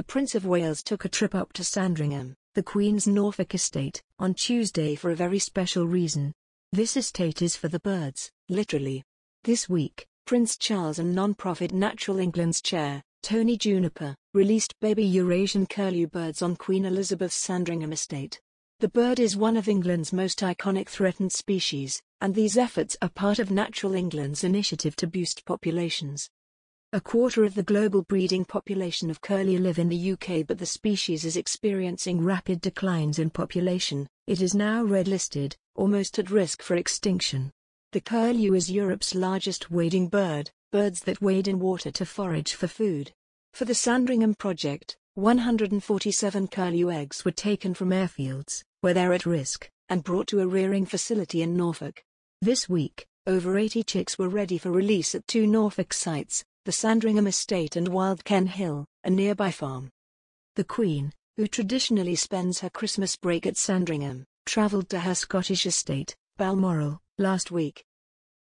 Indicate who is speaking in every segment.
Speaker 1: the Prince of Wales took a trip up to Sandringham, the Queen's Norfolk estate, on Tuesday for a very special reason. This estate is for the birds, literally. This week, Prince Charles and non-profit Natural England's chair, Tony Juniper, released baby Eurasian curlew birds on Queen Elizabeth's Sandringham estate. The bird is one of England's most iconic threatened species, and these efforts are part of Natural England's initiative to boost populations. A quarter of the global breeding population of curlew live in the UK but the species is experiencing rapid declines in population, it is now red listed, almost at risk for extinction. The curlew is Europe's largest wading bird, birds that wade in water to forage for food. For the Sandringham project, 147 curlew eggs were taken from airfields, where they're at risk, and brought to a rearing facility in Norfolk. This week, over 80 chicks were ready for release at two Norfolk sites, the Sandringham Estate and Wild Ken Hill, a nearby farm. The Queen, who traditionally spends her Christmas break at Sandringham, travelled to her Scottish estate, Balmoral, last week.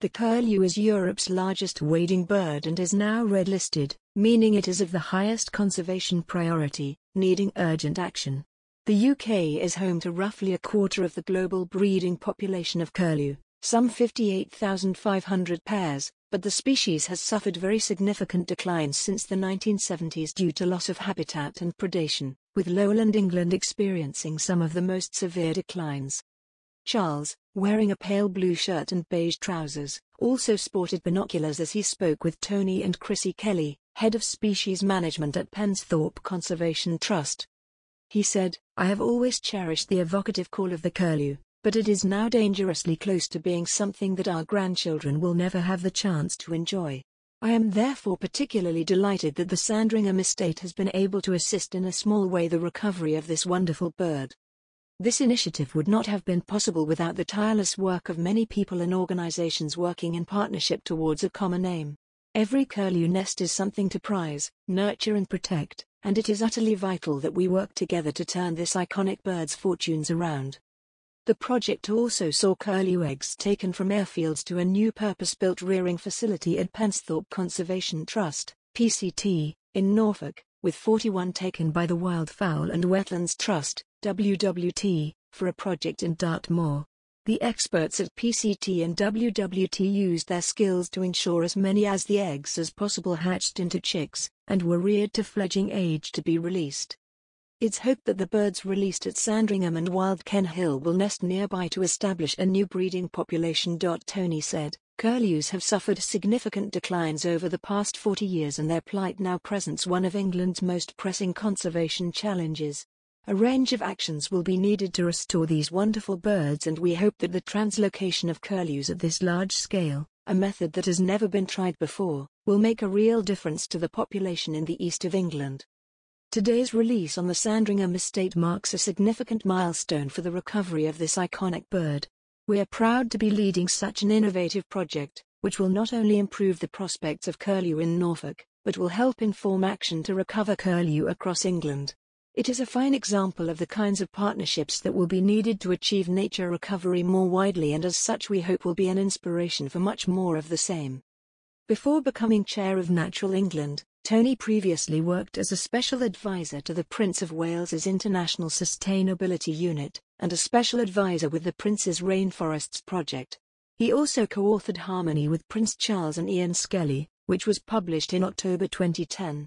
Speaker 1: The curlew is Europe's largest wading bird and is now red listed, meaning it is of the highest conservation priority, needing urgent action. The UK is home to roughly a quarter of the global breeding population of curlew, some 58,500 pairs, but the species has suffered very significant declines since the 1970s due to loss of habitat and predation, with lowland England experiencing some of the most severe declines. Charles, wearing a pale blue shirt and beige trousers, also sported binoculars as he spoke with Tony and Chrissy Kelly, head of species management at Pensthorpe Conservation Trust. He said, I have always cherished the evocative call of the curlew, but it is now dangerously close to being something that our grandchildren will never have the chance to enjoy. I am therefore particularly delighted that the Sandringham estate has been able to assist in a small way the recovery of this wonderful bird. This initiative would not have been possible without the tireless work of many people and organizations working in partnership towards a common aim. Every curlew nest is something to prize, nurture and protect, and it is utterly vital that we work together to turn this iconic bird's fortunes around. The project also saw curlew taken from airfields to a new purpose-built rearing facility at Pansthorpe Conservation Trust, PCT, in Norfolk, with 41 taken by the Wildfowl and Wetlands Trust, WWT, for a project in Dartmoor. The experts at PCT and WWT used their skills to ensure as many as the eggs as possible hatched into chicks, and were reared to fledging age to be released. It's hoped that the birds released at Sandringham and Wild Ken Hill will nest nearby to establish a new breeding population. Tony said, curlews have suffered significant declines over the past 40 years and their plight now presents one of England's most pressing conservation challenges. A range of actions will be needed to restore these wonderful birds and we hope that the translocation of curlews at this large scale, a method that has never been tried before, will make a real difference to the population in the east of England. Today's release on the Sandringham estate marks a significant milestone for the recovery of this iconic bird. We are proud to be leading such an innovative project, which will not only improve the prospects of curlew in Norfolk, but will help inform action to recover curlew across England. It is a fine example of the kinds of partnerships that will be needed to achieve nature recovery more widely and as such we hope will be an inspiration for much more of the same. Before becoming chair of Natural England, Tony previously worked as a special advisor to the Prince of Wales's International Sustainability Unit, and a special advisor with the Prince's Rainforests Project. He also co-authored Harmony with Prince Charles and Ian Skelly, which was published in October 2010.